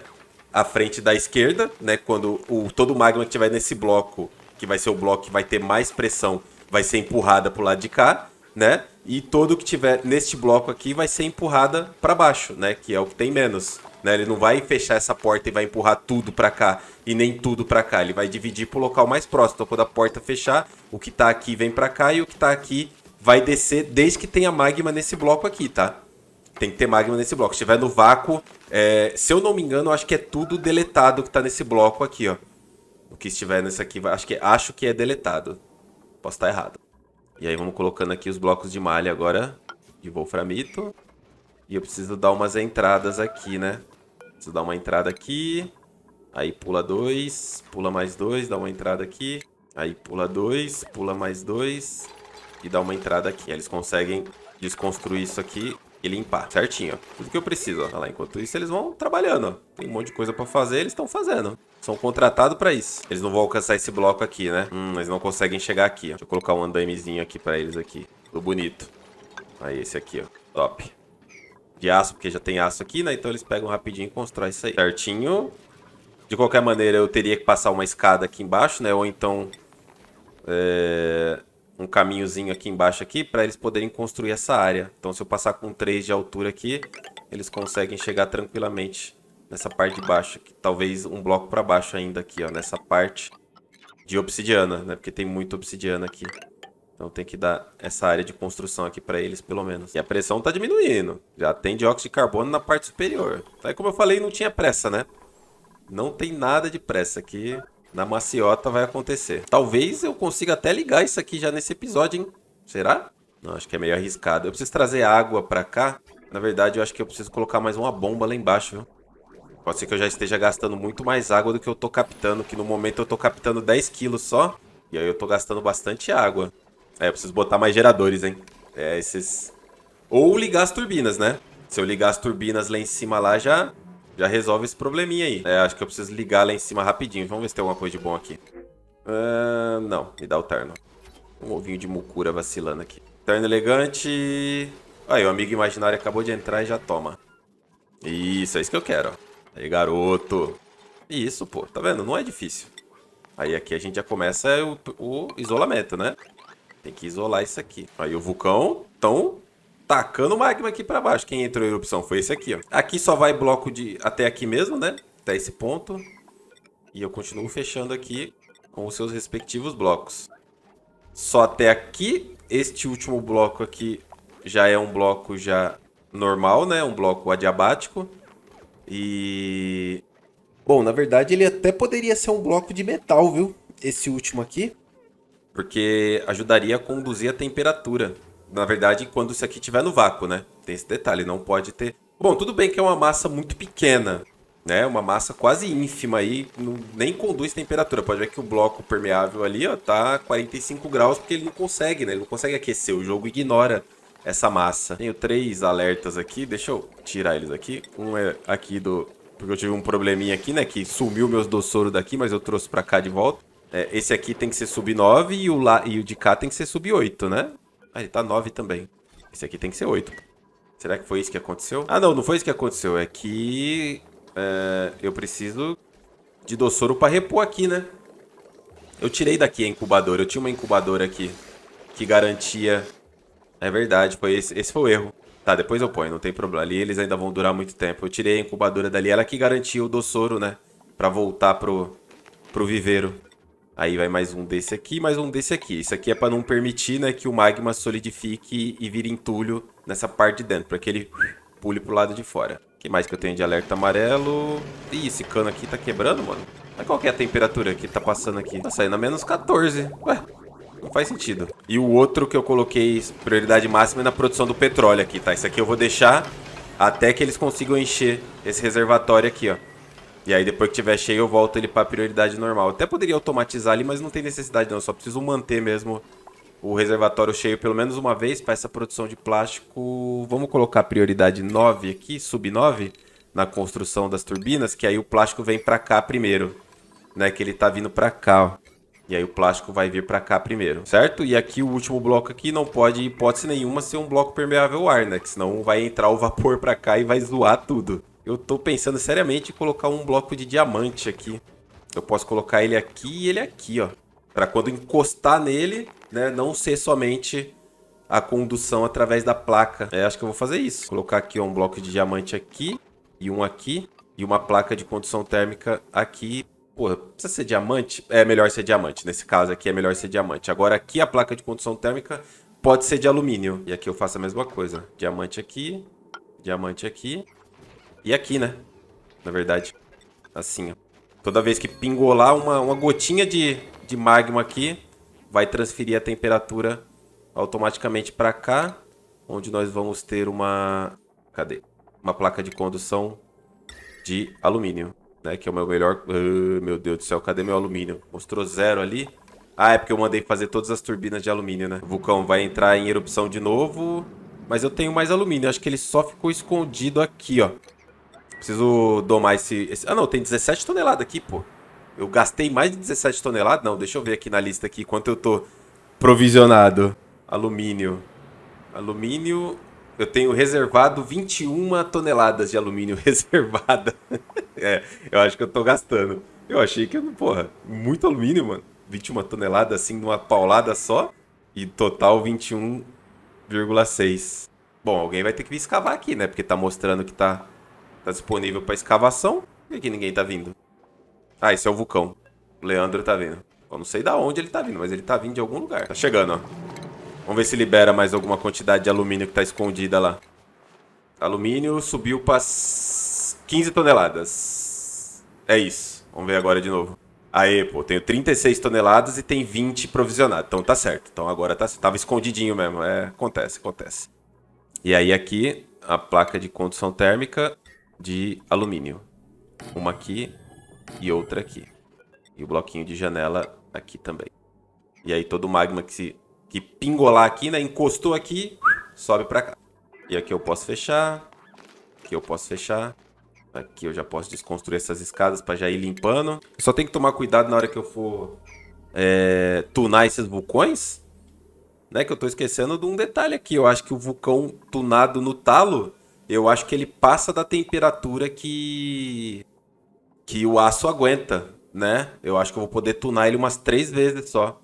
A: A frente da esquerda, né? Quando o, todo o magma que tiver nesse bloco, que vai ser o bloco que vai ter mais pressão, vai ser empurrada para o lado de cá, né? E todo que tiver neste bloco aqui vai ser empurrada para baixo, né? Que é o que tem menos. Né? Ele não vai fechar essa porta e vai empurrar tudo para cá e nem tudo para cá. Ele vai dividir pro local mais próximo. Então, quando a porta fechar, o que tá aqui vem para cá e o que tá aqui vai descer desde que tenha magma nesse bloco aqui, tá? Tem que ter magma nesse bloco. Se tiver no vácuo, é, se eu não me engano, acho que é tudo deletado que tá nesse bloco aqui, ó. O que estiver nesse aqui, acho que, acho que é deletado. Posso estar errado. E aí vamos colocando aqui os blocos de malha agora de wolframito. E eu preciso dar umas entradas aqui, né? Preciso dar uma entrada aqui. Aí pula dois, pula mais dois, dá uma entrada aqui. Aí pula dois, pula mais dois e dá uma entrada aqui. Eles conseguem desconstruir isso aqui e limpar certinho, ó. Tudo que eu preciso, ó. Olha tá lá, enquanto isso eles vão trabalhando, ó. Tem um monte de coisa pra fazer, eles estão fazendo. São contratados pra isso. Eles não vão alcançar esse bloco aqui, né? Hum, eles não conseguem chegar aqui, ó. Deixa eu colocar um andamezinho aqui pra eles aqui. Tudo bonito. Aí, esse aqui, ó. Top. De aço, porque já tem aço aqui, né? Então eles pegam rapidinho e constroem isso aí. Certinho. De qualquer maneira, eu teria que passar uma escada aqui embaixo, né? Ou então... É um caminhozinho aqui embaixo aqui para eles poderem construir essa área. Então se eu passar com 3 de altura aqui, eles conseguem chegar tranquilamente nessa parte de baixo. Aqui. Talvez um bloco para baixo ainda aqui, ó, nessa parte de obsidiana, né? Porque tem muito obsidiana aqui. Então tem que dar essa área de construção aqui para eles, pelo menos. E a pressão tá diminuindo. Já tem dióxido de carbono na parte superior. Aí, como eu falei, não tinha pressa, né? Não tem nada de pressa aqui na maciota vai acontecer. Talvez eu consiga até ligar isso aqui já nesse episódio, hein? Será? Não, acho que é meio arriscado. Eu preciso trazer água pra cá. Na verdade, eu acho que eu preciso colocar mais uma bomba lá embaixo, viu? Pode ser que eu já esteja gastando muito mais água do que eu tô captando, que no momento eu tô captando 10 quilos só. E aí eu tô gastando bastante água. É, eu preciso botar mais geradores, hein? É, esses... Ou ligar as turbinas, né? Se eu ligar as turbinas lá em cima lá, já já resolve esse probleminha aí. É, acho que eu preciso ligar lá em cima rapidinho. Vamos ver se tem alguma coisa de bom aqui. Uh, não, me dá o terno. Um ovinho de mucura vacilando aqui. Terno elegante. Aí, o amigo imaginário acabou de entrar e já toma. Isso, é isso que eu quero, Aí, garoto. Isso, pô. Tá vendo? Não é difícil. Aí aqui a gente já começa o, o isolamento, né? Tem que isolar isso aqui. Aí o vulcão, tão tacando o magma aqui para baixo. Quem entrou em erupção foi esse aqui, ó. Aqui só vai bloco de até aqui mesmo, né? Até esse ponto. E eu continuo fechando aqui com os seus respectivos blocos. Só até aqui. Este último bloco aqui já é um bloco já normal, né? Um bloco adiabático. E... Bom, na verdade ele até poderia ser um bloco de metal, viu? Esse último aqui. Porque ajudaria a conduzir a temperatura na verdade, quando isso aqui estiver no vácuo, né? Tem esse detalhe, não pode ter... Bom, tudo bem que é uma massa muito pequena, né? Uma massa quase ínfima aí, não, nem conduz temperatura. Pode ver que o bloco permeável ali, ó, tá 45 graus, porque ele não consegue, né? Ele não consegue aquecer, o jogo ignora essa massa. Tenho três alertas aqui, deixa eu tirar eles aqui. Um é aqui do... Porque eu tive um probleminha aqui, né? Que sumiu meus doçoros daqui, mas eu trouxe pra cá de volta. É, esse aqui tem que ser sub 9 e o, lá, e o de cá tem que ser sub 8, né? Ah, ele tá 9 também. Esse aqui tem que ser 8. Será que foi isso que aconteceu? Ah, não, não foi isso que aconteceu. É que é, eu preciso de doçoro pra repor aqui, né? Eu tirei daqui a incubadora. Eu tinha uma incubadora aqui que garantia... É verdade, foi esse, esse foi o erro. Tá, depois eu ponho, não tem problema. Ali eles ainda vão durar muito tempo. Eu tirei a incubadora dali, ela que garantia o doçoro, né? Pra voltar pro, pro viveiro. Aí vai mais um desse aqui, mais um desse aqui. Isso aqui é para não permitir, né, que o magma solidifique e vire entulho nessa parte de dentro, para que ele pule pro lado de fora. O que mais que eu tenho de alerta amarelo? Ih, esse cano aqui tá quebrando, mano. Mas qual que é a temperatura que tá passando aqui? Tá saindo a menos 14. Ué, não faz sentido. E o outro que eu coloquei prioridade máxima é na produção do petróleo aqui, tá? Isso aqui eu vou deixar até que eles consigam encher esse reservatório aqui, ó. E aí depois que tiver cheio eu volto ele para prioridade normal. Até poderia automatizar ali, mas não tem necessidade não. Só preciso manter mesmo o reservatório cheio pelo menos uma vez para essa produção de plástico. Vamos colocar prioridade 9 aqui, sub 9, na construção das turbinas, que aí o plástico vem para cá primeiro, né? Que ele tá vindo para cá, ó. E aí o plástico vai vir para cá primeiro, certo? E aqui o último bloco aqui não pode, hipótese nenhuma, ser um bloco permeável ao ar, né? Que senão vai entrar o vapor para cá e vai zoar tudo. Eu tô pensando seriamente em colocar um bloco de diamante aqui. Eu posso colocar ele aqui e ele aqui, ó. Pra quando encostar nele, né, não ser somente a condução através da placa. É, acho que eu vou fazer isso. Colocar aqui ó, um bloco de diamante aqui e um aqui. E uma placa de condução térmica aqui. Porra, precisa ser diamante? É melhor ser diamante. Nesse caso aqui é melhor ser diamante. Agora aqui a placa de condução térmica pode ser de alumínio. E aqui eu faço a mesma coisa. Diamante aqui, diamante aqui e aqui, né? Na verdade. Assim, ó. Toda vez que pingolar uma, uma gotinha de, de magma aqui, vai transferir a temperatura automaticamente para cá, onde nós vamos ter uma... Cadê? Uma placa de condução de alumínio, né? Que é o meu melhor... Uh, meu Deus do céu, cadê meu alumínio? Mostrou zero ali. Ah, é porque eu mandei fazer todas as turbinas de alumínio, né? O vulcão vai entrar em erupção de novo, mas eu tenho mais alumínio. Acho que ele só ficou escondido aqui, ó. Preciso domar esse, esse... Ah, não, tem 17 toneladas aqui, pô. Eu gastei mais de 17 toneladas? Não, deixa eu ver aqui na lista aqui quanto eu tô provisionado. Alumínio. Alumínio, eu tenho reservado 21 toneladas de alumínio reservada. é, eu acho que eu tô gastando. Eu achei que, porra, muito alumínio, mano. 21 toneladas assim, numa paulada só. E total 21,6. Bom, alguém vai ter que vir escavar aqui, né? Porque tá mostrando que tá Tá disponível para escavação. Por que, que ninguém tá vindo? Ah, esse é o vulcão. O Leandro tá vindo. Eu não sei da onde ele tá vindo, mas ele tá vindo de algum lugar. Tá chegando, ó. Vamos ver se libera mais alguma quantidade de alumínio que tá escondida lá. Alumínio subiu para 15 toneladas. É isso. Vamos ver agora de novo. Aê, pô, tenho 36 toneladas e tem 20 provisionado. Então tá certo. Então agora tá, tava escondidinho mesmo. É, acontece, acontece. E aí aqui, a placa de condução térmica de alumínio. Uma aqui e outra aqui. E o bloquinho de janela aqui também. E aí todo o magma que, se, que pingolar aqui, né? Encostou aqui, sobe pra cá. E aqui eu posso fechar. Aqui eu posso fechar. Aqui eu já posso desconstruir essas escadas pra já ir limpando. Só tem que tomar cuidado na hora que eu for é, tunar esses vulcões. Né, que eu tô esquecendo de um detalhe aqui. Eu acho que o vulcão tunado no talo eu acho que ele passa da temperatura que que o aço aguenta, né? Eu acho que eu vou poder tunar ele umas três vezes só.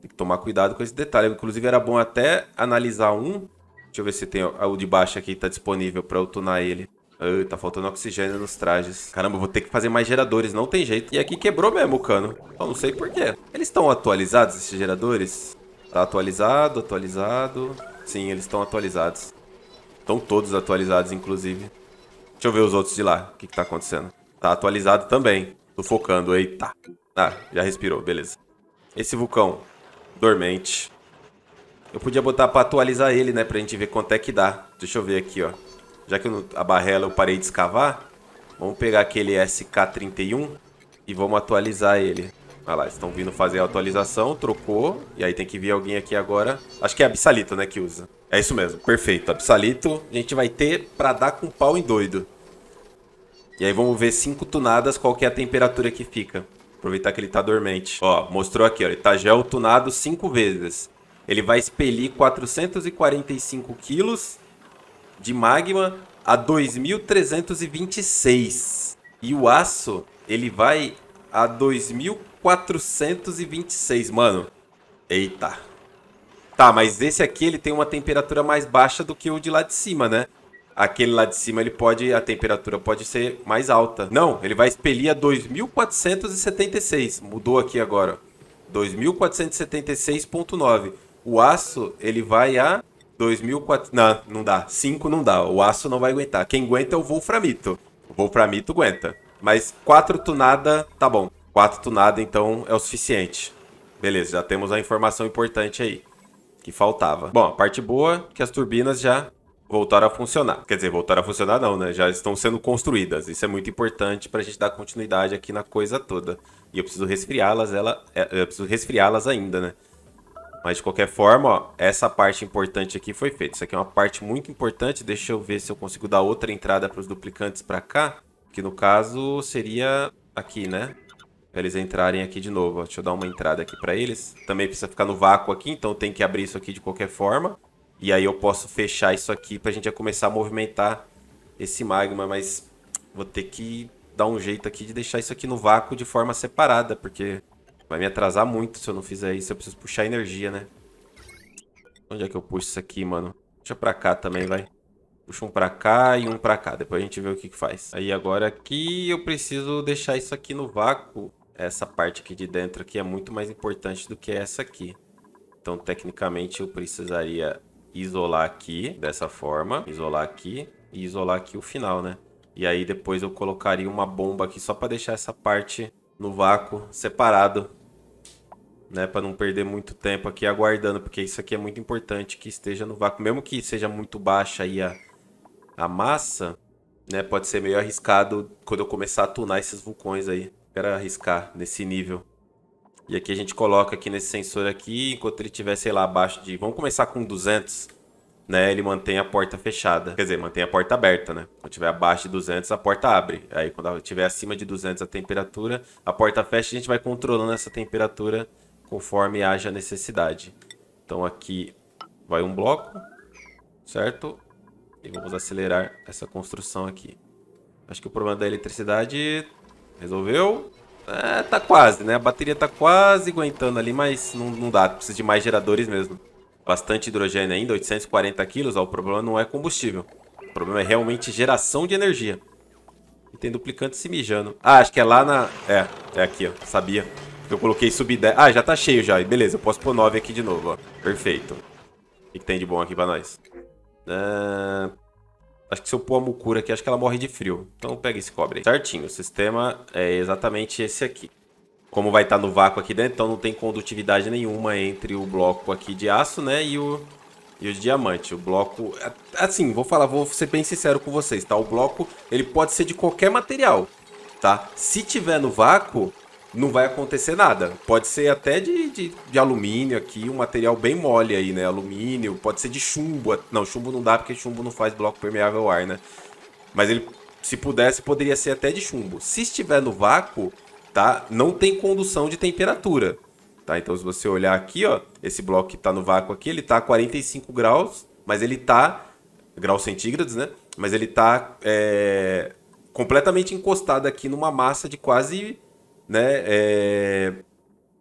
A: Tem que tomar cuidado com esse detalhe. Inclusive era bom até analisar um. Deixa eu ver se tem o de baixo aqui tá disponível para eu tunar ele. Ai, tá faltando oxigênio nos trajes. Caramba, vou ter que fazer mais geradores, não tem jeito. E aqui quebrou mesmo o cano. Eu então, não sei porquê. Eles estão atualizados, esses geradores? Tá atualizado, atualizado. Sim, eles estão atualizados. Estão todos atualizados, inclusive. Deixa eu ver os outros de lá. O que, que tá acontecendo? Tá atualizado também. Tô focando. Eita. Ah, já respirou. Beleza. Esse vulcão. Dormente. Eu podia botar pra atualizar ele, né? Pra gente ver quanto é que dá. Deixa eu ver aqui, ó. Já que eu, a barrela eu parei de escavar, vamos pegar aquele SK31 e vamos atualizar ele. Olha lá, estão vindo fazer a atualização, trocou. E aí tem que vir alguém aqui agora. Acho que é Absalito, né, que usa. É isso mesmo, perfeito. Absalito a gente vai ter pra dar com pau em doido. E aí vamos ver cinco tunadas, qual que é a temperatura que fica. Aproveitar que ele tá dormente. Ó, mostrou aqui, ó. Ele tá gel tunado cinco vezes. Ele vai expelir 445 quilos de magma a 2.326. E o aço, ele vai a 2426, mano. Eita. Tá, mas esse aqui ele tem uma temperatura mais baixa do que o de lá de cima, né? Aquele lá de cima ele pode a temperatura pode ser mais alta. Não, ele vai expelir a 2476. Mudou aqui agora. 2476.9. O aço ele vai a 2400, não, não dá. 5 não dá. O aço não vai aguentar. Quem aguenta é o Wolframito. O Wolframito aguenta. Mas quatro tunada, tá bom. Quatro tunada, então, é o suficiente. Beleza, já temos a informação importante aí. Que faltava. Bom, a parte boa é que as turbinas já voltaram a funcionar. Quer dizer, voltaram a funcionar não, né? Já estão sendo construídas. Isso é muito importante para a gente dar continuidade aqui na coisa toda. E eu preciso resfriá-las, ela... É, eu preciso resfriá-las ainda, né? Mas de qualquer forma, ó, essa parte importante aqui foi feita. Isso aqui é uma parte muito importante. Deixa eu ver se eu consigo dar outra entrada para os duplicantes para cá. Que no caso seria aqui, né? Pra eles entrarem aqui de novo. Deixa eu dar uma entrada aqui pra eles. Também precisa ficar no vácuo aqui, então tem que abrir isso aqui de qualquer forma. E aí eu posso fechar isso aqui pra gente já começar a movimentar esse magma, mas vou ter que dar um jeito aqui de deixar isso aqui no vácuo de forma separada, porque vai me atrasar muito se eu não fizer isso. Eu preciso puxar energia, né? Onde é que eu puxo isso aqui, mano? Deixa pra cá também, vai. Puxa um pra cá e um pra cá. Depois a gente vê o que, que faz. Aí agora aqui eu preciso deixar isso aqui no vácuo. Essa parte aqui de dentro aqui é muito mais importante do que essa aqui. Então, tecnicamente, eu precisaria isolar aqui, dessa forma. Isolar aqui e isolar aqui o final, né? E aí depois eu colocaria uma bomba aqui só para deixar essa parte no vácuo, separado. Né, para não perder muito tempo aqui aguardando, porque isso aqui é muito importante que esteja no vácuo. Mesmo que seja muito baixa aí a, a massa, né? Pode ser meio arriscado quando eu começar a tunar esses vulcões aí. Para arriscar nesse nível. E aqui a gente coloca aqui nesse sensor aqui, enquanto ele estiver, sei lá, abaixo de... Vamos começar com 200, né? Ele mantém a porta fechada. Quer dizer, mantém a porta aberta, né? Quando tiver abaixo de 200, a porta abre. Aí quando tiver acima de 200 a temperatura, a porta fecha e a gente vai controlando essa temperatura conforme haja necessidade. Então aqui vai um bloco, certo? E vamos acelerar essa construção aqui. Acho que o problema da eletricidade resolveu. É, tá quase, né? A bateria tá quase aguentando ali, mas não, não dá. Precisa de mais geradores mesmo. Bastante hidrogênio ainda, 840 quilos. Ó, o problema não é combustível. O problema é realmente geração de energia. E tem duplicante se mijando. Ah, acho que é lá na... É, é aqui, ó. Sabia. Eu coloquei sub 10. Ah, já tá cheio já. Beleza, eu posso pôr 9 aqui de novo, ó. Perfeito. O que, que tem de bom aqui pra nós? Uh, acho que se eu pôr a mucura aqui, acho que ela morre de frio. Então pega esse cobre aí. Certinho, o sistema é exatamente esse aqui. Como vai estar tá no vácuo aqui dentro, então não tem condutividade nenhuma entre o bloco aqui de aço, né, e o, e o diamante. O bloco, assim, vou falar, vou ser bem sincero com vocês, tá? O bloco, ele pode ser de qualquer material, tá? Se tiver no vácuo, não vai acontecer nada. Pode ser até de, de, de, alumínio aqui, um material bem mole aí, né? Alumínio, pode ser de chumbo. Não, chumbo não dá porque chumbo não faz bloco permeável ao ar, né? Mas ele, se pudesse, poderia ser até de chumbo. Se estiver no vácuo, tá? Não tem condução de temperatura, tá? Então, se você olhar aqui, ó, esse bloco que tá no vácuo aqui, ele tá a 45 graus, mas ele tá... Graus centígrados, né? Mas ele tá é, completamente encostado aqui numa massa de quase né, é,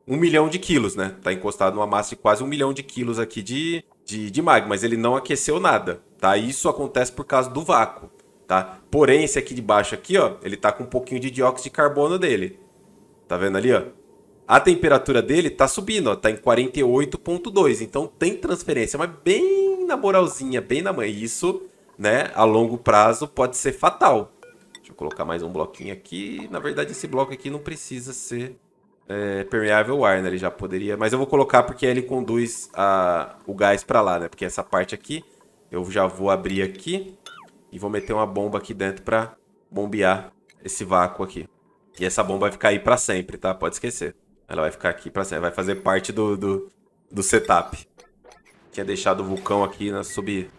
A: um milhão de quilos, né? Tá encostado numa massa de quase um milhão de quilos aqui de, de, de magma, mas ele não aqueceu nada, tá? Isso acontece por causa do vácuo, tá? Porém, esse aqui de baixo aqui, ó, ele tá com um pouquinho de dióxido de carbono dele. Tá vendo ali, ó? A temperatura dele tá subindo, ó, tá em 48.2, então tem transferência, mas bem na moralzinha, bem na mãe. Isso, né, a longo prazo pode ser fatal, colocar mais um bloquinho aqui. Na verdade, esse bloco aqui não precisa ser é, permeável ar, né? Ele já poderia... Mas eu vou colocar porque ele conduz a, o gás para lá, né? Porque essa parte aqui, eu já vou abrir aqui e vou meter uma bomba aqui dentro para bombear esse vácuo aqui. E essa bomba vai ficar aí para sempre, tá? Pode esquecer. Ela vai ficar aqui para sempre. Vai fazer parte do, do, do setup. Tinha deixado o vulcão aqui na né? subir.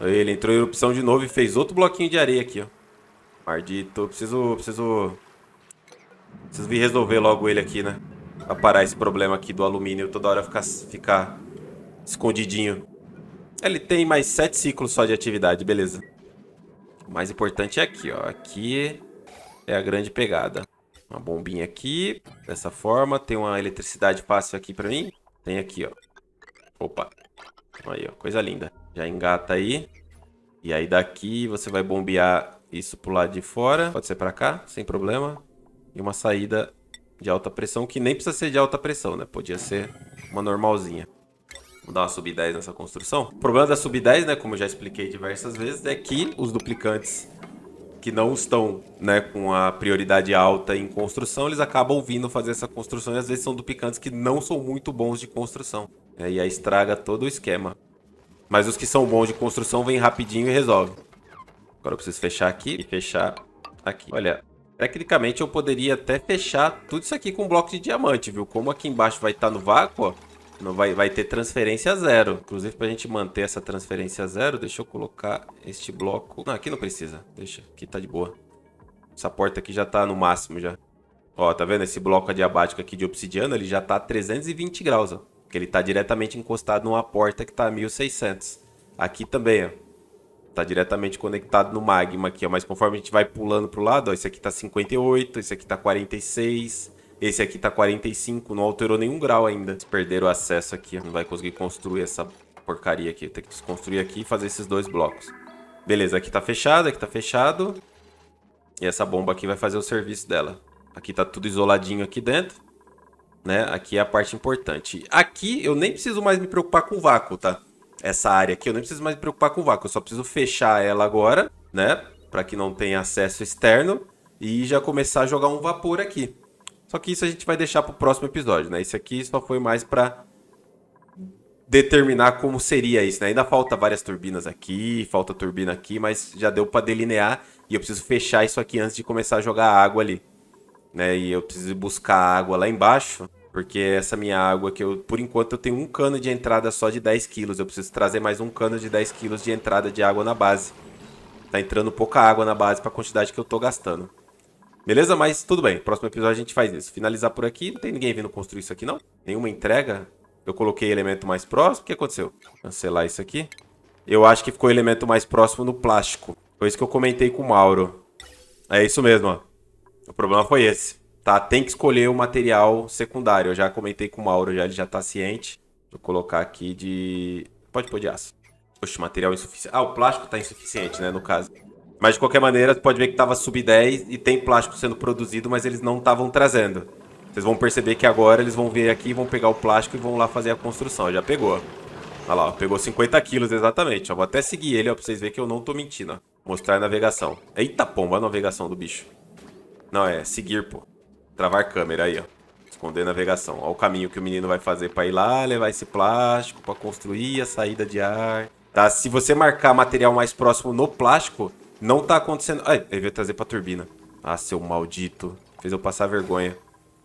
A: Ele entrou em erupção de novo e fez outro bloquinho de areia aqui, ó. Mardito, preciso, preciso... Preciso vir resolver logo ele aqui, né? Pra parar esse problema aqui do alumínio toda hora ficar, ficar escondidinho. Ele tem mais sete ciclos só de atividade, beleza. O mais importante é aqui, ó. Aqui é a grande pegada. Uma bombinha aqui, dessa forma. Tem uma eletricidade fácil aqui pra mim. Tem aqui, ó. Opa. Aí, ó. Coisa linda. Já engata aí. E aí daqui você vai bombear isso pro lado de fora. Pode ser pra cá, sem problema. E uma saída de alta pressão, que nem precisa ser de alta pressão, né? Podia ser uma normalzinha. Vamos dar uma sub-10 nessa construção. O problema da sub-10, né, como eu já expliquei diversas vezes, é que os duplicantes que não estão né, com a prioridade alta em construção, eles acabam vindo fazer essa construção e às vezes são duplicantes que não são muito bons de construção. Né, e aí estraga todo o esquema. Mas os que são bons de construção vêm rapidinho e resolvem. Agora eu preciso fechar aqui e fechar aqui. Olha, tecnicamente eu poderia até fechar tudo isso aqui com um bloco de diamante, viu? Como aqui embaixo vai estar no vácuo, ó, não vai, vai ter transferência zero. Inclusive, para a gente manter essa transferência zero, deixa eu colocar este bloco... Não, aqui não precisa. Deixa, aqui tá de boa. Essa porta aqui já tá no máximo já. Ó, tá vendo? Esse bloco adiabático aqui de obsidiana, ele já tá a 320 graus, ó. Porque ele tá diretamente encostado numa porta que tá a 1600. Aqui também, ó tá diretamente conectado no magma aqui, ó. Mas conforme a gente vai pulando pro lado, ó, esse aqui tá 58, esse aqui tá 46, esse aqui tá 45, não alterou nenhum grau ainda. Eles perderam o acesso aqui, não vai conseguir construir essa porcaria aqui. Tem que desconstruir aqui e fazer esses dois blocos. Beleza, aqui tá fechado, aqui tá fechado. E essa bomba aqui vai fazer o serviço dela. Aqui tá tudo isoladinho aqui dentro. Né? Aqui é a parte importante. Aqui eu nem preciso mais me preocupar com o vácuo, tá? essa área aqui, eu nem preciso mais me preocupar com o vácuo, eu só preciso fechar ela agora, né? Para que não tenha acesso externo e já começar a jogar um vapor aqui. Só que isso a gente vai deixar para o próximo episódio, né? Isso aqui só foi mais para determinar como seria isso, né? Ainda falta várias turbinas aqui, falta turbina aqui, mas já deu para delinear e eu preciso fechar isso aqui antes de começar a jogar água ali, né? E eu preciso buscar água lá embaixo porque essa minha água que eu, por enquanto, eu tenho um cano de entrada só de 10 quilos. Eu preciso trazer mais um cano de 10 quilos de entrada de água na base. Tá entrando pouca água na base para a quantidade que eu tô gastando. Beleza? Mas tudo bem. Próximo episódio a gente faz isso. Finalizar por aqui. Não tem ninguém vindo construir isso aqui, não? Nenhuma entrega? Eu coloquei elemento mais próximo. O que aconteceu? Cancelar isso aqui. Eu acho que ficou elemento mais próximo no plástico. Foi isso que eu comentei com o Mauro. É isso mesmo, ó. O problema foi esse tá? Tem que escolher o material secundário. Eu já comentei com o Mauro, já, ele já tá ciente. Vou colocar aqui de... Pode pôr de aço. Oxe, material insuficiente. Ah, o plástico tá insuficiente, né, no caso. Mas de qualquer maneira, você pode ver que tava sub 10 e tem plástico sendo produzido, mas eles não estavam trazendo. Vocês vão perceber que agora eles vão vir aqui, vão pegar o plástico e vão lá fazer a construção. Já pegou. Olha lá, ó, pegou 50 quilos exatamente. Eu vou até seguir ele, ó, pra vocês verem que eu não tô mentindo. Ó. Mostrar a navegação. Eita pomba a navegação do bicho. Não, é seguir, pô. Travar câmera aí, ó. Esconder navegação. Olha o caminho que o menino vai fazer para ir lá, levar esse plástico para construir a saída de ar. Tá? Se você marcar material mais próximo no plástico, não tá acontecendo... Ai, ele veio trazer pra turbina. Ah, seu maldito. Fez eu passar vergonha.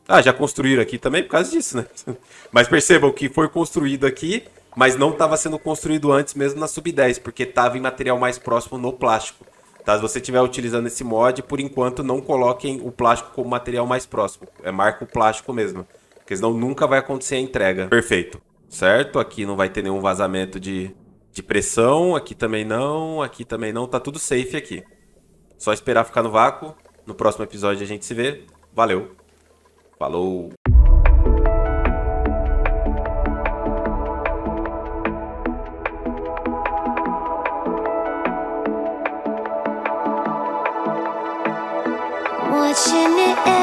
A: Ah, já construíram aqui também por causa disso, né? mas percebam que foi construído aqui, mas não estava sendo construído antes mesmo na sub-10, porque estava em material mais próximo no plástico. Tá? Se você estiver utilizando esse mod, por enquanto não coloquem o plástico como material mais próximo. É marca o plástico mesmo. Porque senão nunca vai acontecer a entrega. Perfeito. Certo? Aqui não vai ter nenhum vazamento de, de pressão. Aqui também não. Aqui também não. Tá tudo safe aqui. Só esperar ficar no vácuo. No próximo episódio a gente se vê. Valeu. Falou. watching it.